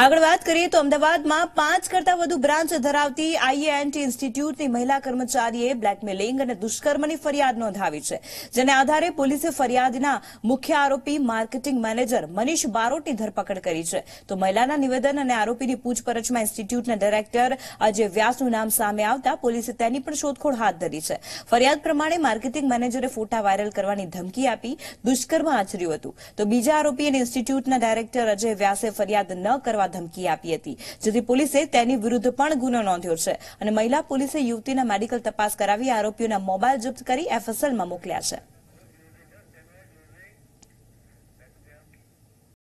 આગળ વાત કરીએ તો અમદાવાદમાં પાંચ કરતા વધુ બ્રાન્ચ ધરાવતી આઈએએનટી ઇન્સ્ટિટ્યૂટની મહિલા કર્મચારીએ બ્લેકમેલિંગ અને દુષ્કર્મની ફરિયાદ નોંધાવી છે જેના આધારે પોલીસે ફરિયાદના મુખ્ય આરોપી માર્કેટિંગ મેનેજર મનીષ બારોટની ધરપકડ કરી છે તો મહિલાના નિવેદન અને આરોપીની પૂછપરછમાં ઇન્સ્ટિટ્યૂટના ડાયરેક્ટર અજય વ્યાસનું નામ સામે આવતા પોલીસે તેની પણ શોધખોળ હાથ ધરી છે ફરિયાદ પ્રમાણે માર્કેટિંગ મેનેજરે ફોટા વાયરલ કરવાની ધમકી આપી દુષ્કર્મ આચર્યું હતું તો બીજા આરોપી અને ઇન્સ્ટિટ્યૂટના ડાયરેક્ટર અજય વ્યાસે ફરિયાદ ન કરવા કરવા ધમકી આપી હતી જેથી પોલીસે તેની વિરુદ્ધ પણ ગુનો નોંધ્યો છે અને મહિલા પોલીસે યુવતીના મેડિકલ તપાસ કરાવી આરોપીઓના મોબાઈલ જપ્ત કરી એફએસએલમાં મોકલ્યા છે